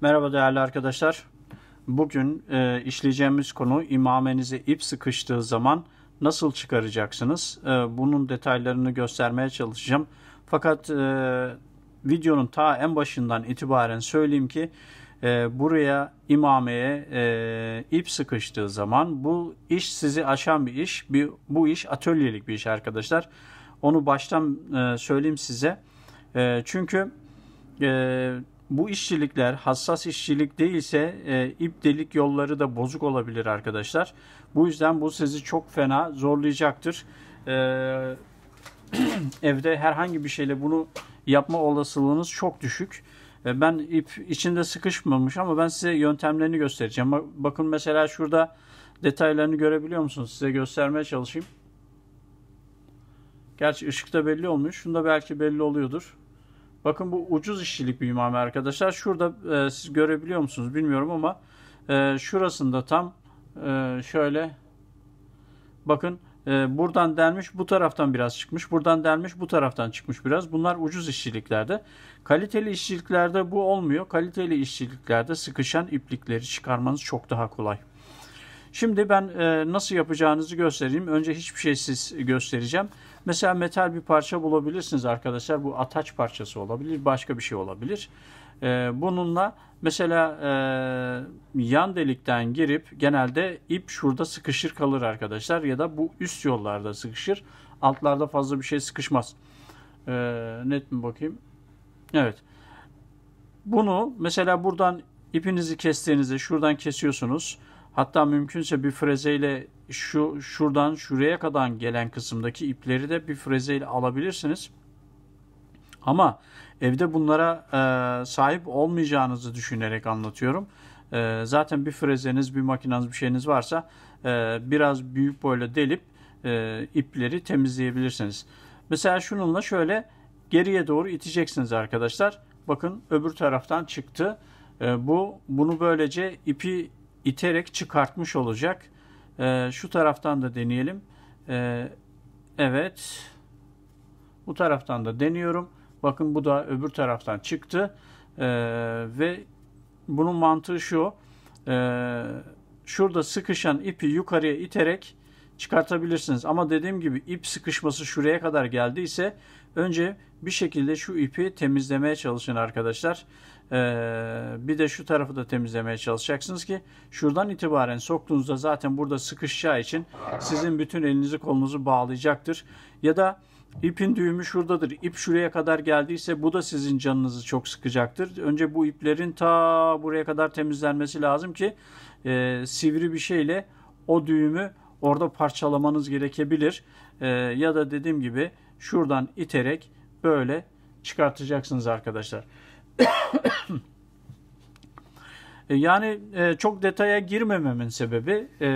Merhaba değerli arkadaşlar. Bugün e, işleyeceğimiz konu imamenize ip sıkıştığı zaman nasıl çıkaracaksınız? E, bunun detaylarını göstermeye çalışacağım. Fakat e, videonun ta en başından itibaren söyleyeyim ki e, buraya imameye e, ip sıkıştığı zaman bu iş sizi aşan bir iş. Bir, bu iş atölyelik bir iş arkadaşlar. Onu baştan e, söyleyeyim size. E, çünkü... E, bu işçilikler hassas işçilik değilse e, ip delik yolları da bozuk olabilir arkadaşlar. Bu yüzden bu sizi çok fena zorlayacaktır. E, evde herhangi bir şeyle bunu yapma olasılığınız çok düşük. E, ben ip içinde sıkışmamış ama ben size yöntemlerini göstereceğim. Bakın mesela şurada detaylarını görebiliyor musunuz? Size göstermeye çalışayım. Gerçi ışıkta belli olmuş. Şunda belki belli oluyordur. Bakın bu ucuz işçilik bir imame arkadaşlar. Şurada e, siz görebiliyor musunuz bilmiyorum ama e, şurasında tam e, şöyle bakın e, buradan delmiş bu taraftan biraz çıkmış. Buradan delmiş bu taraftan çıkmış biraz. Bunlar ucuz işçiliklerde. Kaliteli işçiliklerde bu olmuyor. Kaliteli işçiliklerde sıkışan iplikleri çıkarmanız çok daha kolay. Şimdi ben e, nasıl yapacağınızı göstereyim. Önce hiçbir şey siz göstereceğim. Mesela metal bir parça bulabilirsiniz arkadaşlar. Bu ataç parçası olabilir, başka bir şey olabilir. E, bununla mesela e, yan delikten girip genelde ip şurada sıkışır kalır arkadaşlar. Ya da bu üst yollarda sıkışır. Altlarda fazla bir şey sıkışmaz. E, net mi bakayım? Evet. Bunu mesela buradan ipinizi kestiğinizde şuradan kesiyorsunuz. Hatta mümkünse bir frezeyle şu şuradan şuraya kadar gelen kısımdaki ipleri de bir frezeyle alabilirsiniz. Ama evde bunlara e, sahip olmayacağınızı düşünerek anlatıyorum. E, zaten bir frezeniz, bir makinanız, bir şeyiniz varsa e, biraz büyük boyla delip e, ipleri temizleyebilirsiniz. Mesela şununla şöyle geriye doğru iteceksiniz arkadaşlar. Bakın öbür taraftan çıktı. E, bu bunu böylece ipi iterek çıkartmış olacak. E, şu taraftan da deneyelim. E, evet. Bu taraftan da deniyorum. Bakın bu da öbür taraftan çıktı. E, ve bunun mantığı şu. E, şurada sıkışan ipi yukarıya iterek çıkartabilirsiniz. Ama dediğim gibi ip sıkışması şuraya kadar geldiyse önce bir şekilde şu ipi temizlemeye çalışın arkadaşlar. Ee, bir de şu tarafı da temizlemeye çalışacaksınız ki şuradan itibaren soktuğunuzda zaten burada sıkışacağı için sizin bütün elinizi kolunuzu bağlayacaktır. Ya da ipin düğümü şuradadır. İp şuraya kadar geldiyse bu da sizin canınızı çok sıkacaktır. Önce bu iplerin ta buraya kadar temizlenmesi lazım ki e, sivri bir şeyle o düğümü orada parçalamanız gerekebilir. E, ya da dediğim gibi şuradan iterek böyle çıkartacaksınız arkadaşlar. E, yani e, çok detaya girmememin sebebi e,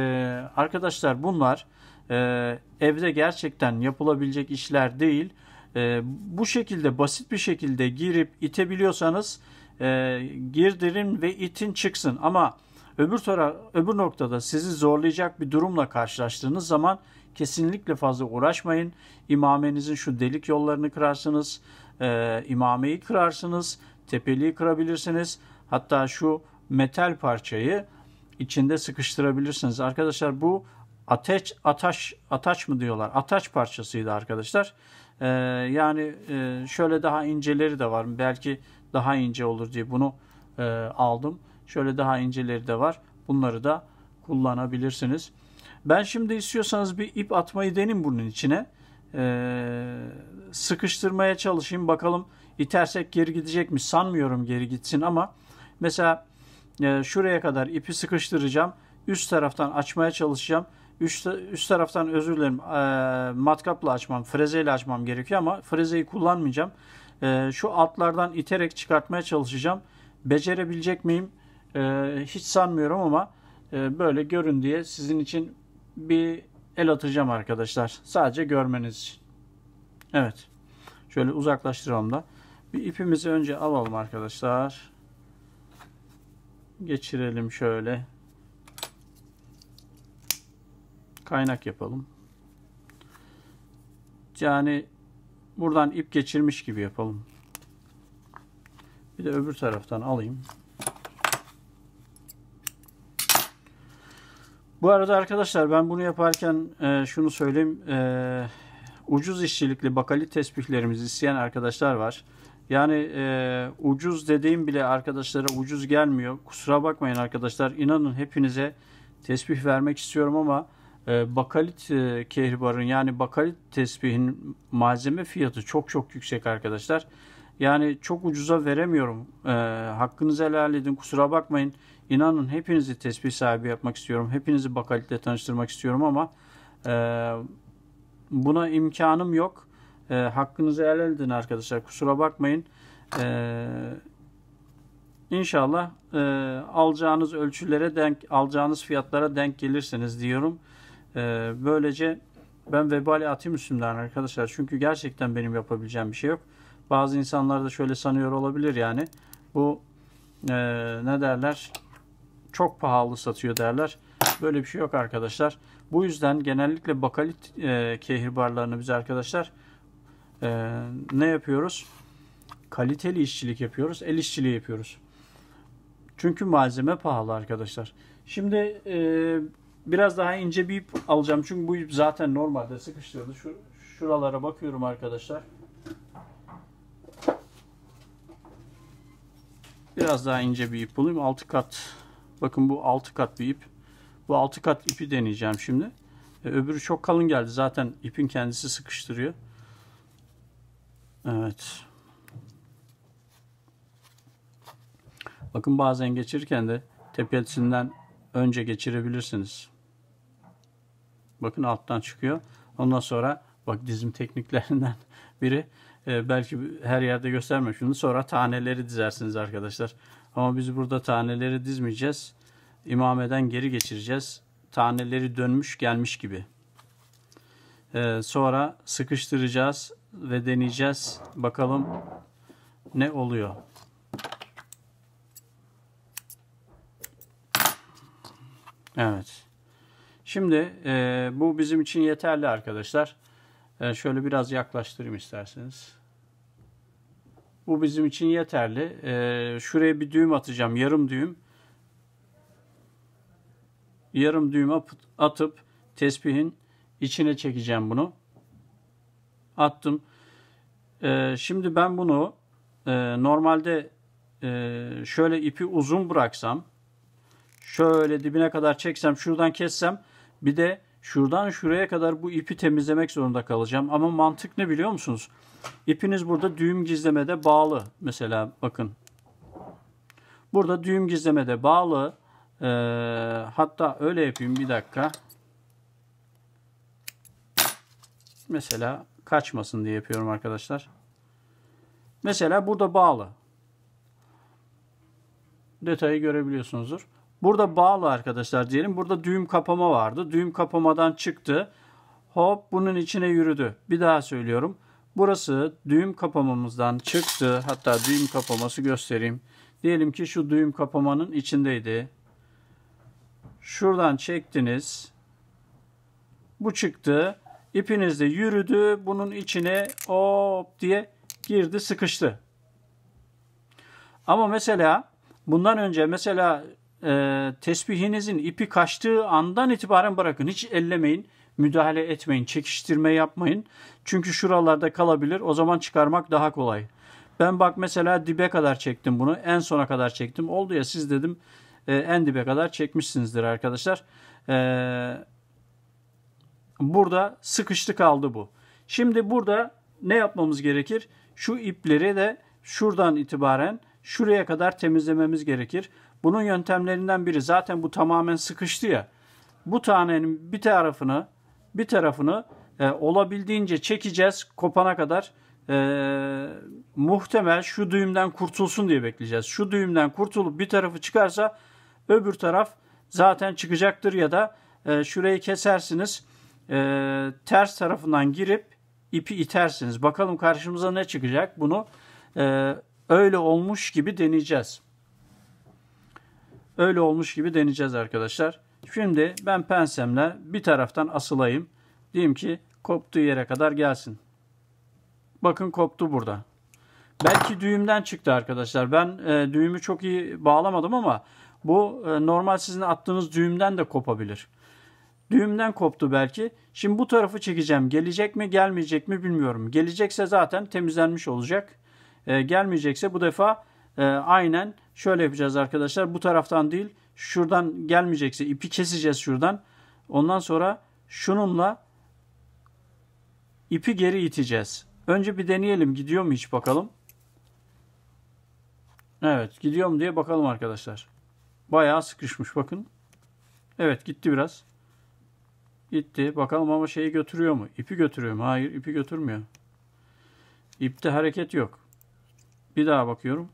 arkadaşlar bunlar e, evde gerçekten yapılabilecek işler değil. E, bu şekilde basit bir şekilde girip itebiliyorsanız e, girdirin ve itin çıksın. Ama öbür tara öbür noktada sizi zorlayacak bir durumla karşılaştığınız zaman kesinlikle fazla uğraşmayın. İmamenizin şu delik yollarını kırarsınız, e, imameyi kırarsınız, tepeliği kırabilirsiniz. Hatta şu metal parçayı içinde sıkıştırabilirsiniz. Arkadaşlar bu ateş ataş ataç mı diyorlar? Ataç parçasıydı arkadaşlar. Ee, yani e, şöyle daha inceleri de var. Belki daha ince olur diye bunu e, aldım. Şöyle daha inceleri de var. Bunları da kullanabilirsiniz. Ben şimdi istiyorsanız bir ip atmayı denin bunun içine. Ee, sıkıştırmaya çalışayım. Bakalım itersek geri gidecek mi? Sanmıyorum geri gitsin ama mesela e, şuraya kadar ipi sıkıştıracağım. Üst taraftan açmaya çalışacağım. Üst, üst taraftan özür dilerim e, matkapla açmam, frezeyle açmam gerekiyor ama frezeyi kullanmayacağım. E, şu altlardan iterek çıkartmaya çalışacağım. Becerebilecek miyim? E, hiç sanmıyorum ama e, böyle görün diye sizin için bir el atacağım arkadaşlar. Sadece görmeniz için. Evet. Şöyle uzaklaştıralım da. Bir ipimizi önce alalım arkadaşlar geçirelim şöyle. Kaynak yapalım. Yani buradan ip geçirmiş gibi yapalım. Bir de öbür taraftan alayım. Bu arada arkadaşlar ben bunu yaparken e, şunu söyleyeyim. E, ucuz işçilikli bakali tesbihlerimizi isteyen arkadaşlar var. Yani e, ucuz dediğim bile arkadaşlara ucuz gelmiyor. Kusura bakmayın arkadaşlar. İnanın hepinize tesbih vermek istiyorum ama e, bakalit e, kehribarın yani bakalit tesbihin malzeme fiyatı çok çok yüksek arkadaşlar. Yani çok ucuza veremiyorum. E, hakkınızı helal edin. Kusura bakmayın. İnanın hepinizi tesbih sahibi yapmak istiyorum. Hepinizi bakalitle tanıştırmak istiyorum ama e, buna imkanım yok. E, hakkınızı helal edin arkadaşlar. Kusura bakmayın. E, inşallah e, alacağınız ölçülere denk, alacağınız fiyatlara denk gelirsiniz diyorum. E, böylece ben vebali atayım üstümden arkadaşlar. Çünkü gerçekten benim yapabileceğim bir şey yok. Bazı insanlar da şöyle sanıyor olabilir yani. Bu e, ne derler? Çok pahalı satıyor derler. Böyle bir şey yok arkadaşlar. Bu yüzden genellikle bakalit e, kehribarlarını biz arkadaşlar e, ne yapıyoruz? Kaliteli işçilik yapıyoruz, el işçiliği yapıyoruz. Çünkü malzeme pahalı arkadaşlar. Şimdi e, biraz daha ince bir ip alacağım. Çünkü bu ip zaten normalde sıkıştırdı. Şu, şuralara bakıyorum arkadaşlar. Biraz daha ince bir ip bulayım. 6 kat. Bakın bu 6 kat bir ip. Bu 6 kat ipi deneyeceğim şimdi. E, öbürü çok kalın geldi. Zaten ipin kendisi sıkıştırıyor. Evet. Bakın bazen geçirirken de tepesinden önce geçirebilirsiniz. Bakın alttan çıkıyor. Ondan sonra bak dizim tekniklerinden biri e, belki her yerde göstermek. Şunu sonra taneleri dizersiniz arkadaşlar. Ama biz burada taneleri dizmeyeceğiz. İmameden geri geçireceğiz. Taneleri dönmüş gelmiş gibi. E, sonra sıkıştıracağız ve deneyeceğiz. Bakalım ne oluyor. Evet. Şimdi e, bu bizim için yeterli arkadaşlar. E, şöyle biraz yaklaştırayım isterseniz. Bu bizim için yeterli. E, şuraya bir düğüm atacağım. Yarım düğüm. Yarım düğüm atıp tespihin içine çekeceğim bunu attım. E, şimdi ben bunu e, normalde e, şöyle ipi uzun bıraksam şöyle dibine kadar çeksem şuradan kessem bir de şuradan şuraya kadar bu ipi temizlemek zorunda kalacağım. Ama mantık ne biliyor musunuz? İpiniz burada düğüm gizlemede bağlı. Mesela bakın. Burada düğüm gizlemede bağlı. Ee, hatta öyle yapayım bir dakika. Mesela kaçmasın diye yapıyorum arkadaşlar. Mesela burada bağlı. Detayı görebiliyorsunuzdur. Burada bağlı arkadaşlar diyelim. Burada düğüm kapama vardı. Düğüm kapamadan çıktı. Hop bunun içine yürüdü. Bir daha söylüyorum. Burası düğüm kapamamızdan çıktı. Hatta düğüm kapaması göstereyim. Diyelim ki şu düğüm kapamanın içindeydi. Şuradan çektiniz. Bu çıktı. İpiniz de yürüdü. Bunun içine hop diye girdi sıkıştı. Ama mesela bundan önce mesela e, tesbihinizin ipi kaçtığı andan itibaren bırakın. Hiç ellemeyin, müdahale etmeyin, çekiştirme yapmayın. Çünkü şuralarda kalabilir. O zaman çıkarmak daha kolay. Ben bak mesela dibe kadar çektim bunu. En sona kadar çektim. Oldu ya siz dedim e, en dibe kadar çekmişsinizdir arkadaşlar. Eee Burada sıkıştı kaldı bu. Şimdi burada ne yapmamız gerekir? Şu ipleri de şuradan itibaren şuraya kadar temizlememiz gerekir. Bunun yöntemlerinden biri zaten bu tamamen sıkıştı ya. Bu tanenin bir tarafını bir tarafını e, olabildiğince çekeceğiz kopana kadar. E, muhtemel şu düğümden kurtulsun diye bekleyeceğiz. Şu düğümden kurtulup bir tarafı çıkarsa öbür taraf zaten çıkacaktır ya da e, şurayı kesersiniz e, ters tarafından girip ipi itersiniz. Bakalım karşımıza ne çıkacak bunu e, öyle olmuş gibi deneyeceğiz. Öyle olmuş gibi deneyeceğiz arkadaşlar. Şimdi ben pensemle bir taraftan asılayım. Diyeyim ki koptuğu yere kadar gelsin. Bakın koptu burada. Belki düğümden çıktı arkadaşlar. Ben e, düğümü çok iyi bağlamadım ama bu e, normal sizin attığınız düğümden de kopabilir. Düğümden koptu belki. Şimdi bu tarafı çekeceğim. Gelecek mi gelmeyecek mi bilmiyorum. Gelecekse zaten temizlenmiş olacak. E, gelmeyecekse bu defa e, aynen şöyle yapacağız arkadaşlar. Bu taraftan değil şuradan gelmeyecekse ipi keseceğiz şuradan. Ondan sonra şununla ipi geri iteceğiz. Önce bir deneyelim gidiyor mu hiç bakalım. Evet gidiyor mu diye bakalım arkadaşlar. Bayağı sıkışmış bakın. Evet gitti biraz. Gitti. Bakalım ama şeyi götürüyor mu? İpi götürüyor mu? Hayır ipi götürmüyor. İpte hareket yok. Bir daha bakıyorum.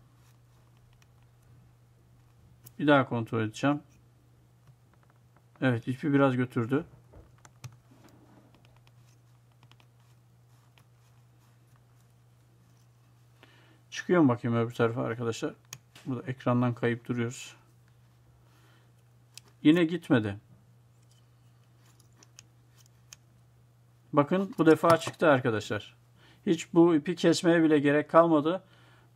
Bir daha kontrol edeceğim. Evet ipi biraz götürdü. Çıkıyorum bakayım öbür tarafa arkadaşlar. Burada ekrandan kayıp duruyoruz. Yine gitmedi. Bakın bu defa çıktı arkadaşlar. Hiç bu ipi kesmeye bile gerek kalmadı.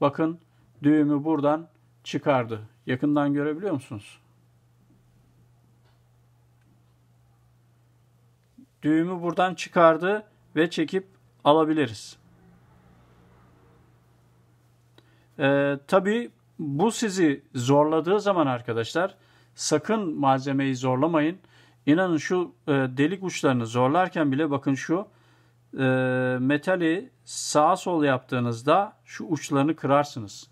Bakın düğümü buradan çıkardı. Yakından görebiliyor musunuz? Düğümü buradan çıkardı ve çekip alabiliriz. Ee, tabii bu sizi zorladığı zaman arkadaşlar sakın malzemeyi zorlamayın. İnanın şu e, delik uçlarını zorlarken bile bakın şu e, metali sağa sol yaptığınızda şu uçlarını kırarsınız.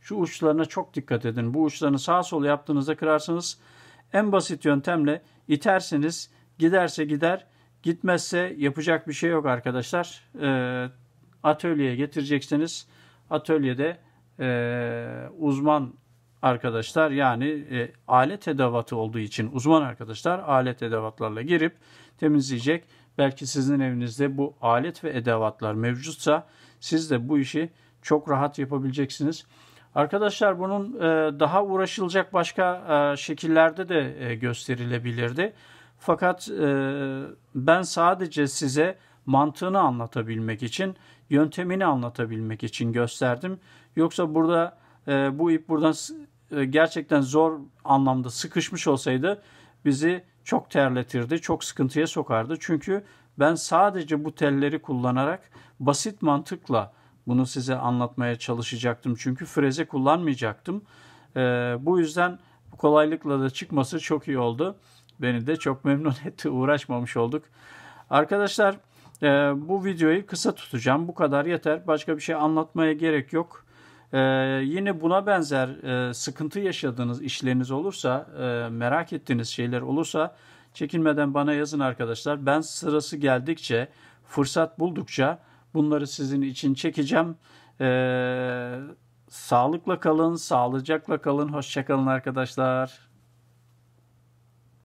Şu uçlarına çok dikkat edin. Bu uçlarını sağa sol yaptığınızda kırarsınız. En basit yöntemle itersiniz. Giderse gider, gitmezse yapacak bir şey yok arkadaşlar. E, atölyeye getireceksiniz. Atölyede e, uzman arkadaşlar yani e, alet edevatı olduğu için uzman arkadaşlar alet edevatlarla girip temizleyecek. Belki sizin evinizde bu alet ve edevatlar mevcutsa siz de bu işi çok rahat yapabileceksiniz. Arkadaşlar bunun e, daha uğraşılacak başka e, şekillerde de e, gösterilebilirdi. Fakat e, ben sadece size mantığını anlatabilmek için, yöntemini anlatabilmek için gösterdim. Yoksa burada e, bu ip buradan e, gerçekten zor anlamda sıkışmış olsaydı bizi çok terletirdi, çok sıkıntıya sokardı. Çünkü ben sadece bu telleri kullanarak basit mantıkla bunu size anlatmaya çalışacaktım. Çünkü freze kullanmayacaktım. Ee, bu yüzden kolaylıkla da çıkması çok iyi oldu. Beni de çok memnun etti. Uğraşmamış olduk. Arkadaşlar e, bu videoyu kısa tutacağım. Bu kadar yeter. Başka bir şey anlatmaya gerek yok. Ee, yine buna benzer e, sıkıntı yaşadığınız işleriniz olursa, e, merak ettiğiniz şeyler olursa çekinmeden bana yazın arkadaşlar. Ben sırası geldikçe, fırsat buldukça bunları sizin için çekeceğim. Ee, sağlıkla kalın, sağlıcakla kalın, hoşçakalın arkadaşlar.